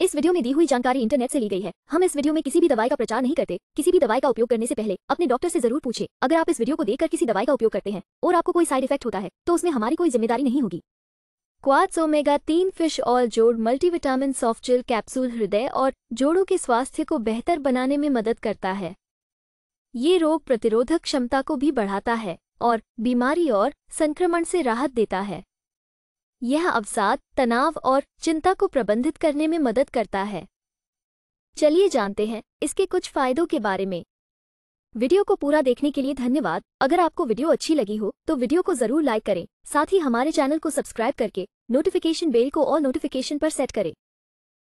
इस वीडियो में दी हुई जानकारी इंटरनेट से ली गई है हम इस वीडियो में किसी भी दवाई का प्रचार नहीं करते किसी भी दवाई का उपयोग करने से पहले अपने डॉक्टर से जरूर पूछे अगर आप इस वीडियो को देखकर किसी दवाई का उपयोग करते हैं और आपको कोई साइड इफेक्ट होता है तो उसमें हमारी कोई जिम्मेदारी नहीं होगी क्वाड्स ओमेगा तीन फिश ऑल जोड़ मल्टीविटामिन सॉफ्ट जेल कैप्सूल हृदय और जोड़ों के स्वास्थ्य को बेहतर बनाने में मदद करता है ये रोग प्रतिरोधक क्षमता को भी बढ़ाता है और बीमारी और संक्रमण से राहत देता है यह अवसाद तनाव और चिंता को प्रबंधित करने में मदद करता है चलिए जानते हैं इसके कुछ फायदों के बारे में वीडियो को पूरा देखने के लिए धन्यवाद अगर आपको वीडियो अच्छी लगी हो तो वीडियो को जरूर लाइक करें साथ ही हमारे चैनल को सब्सक्राइब करके नोटिफिकेशन बेल को और नोटिफिकेशन पर सेट करें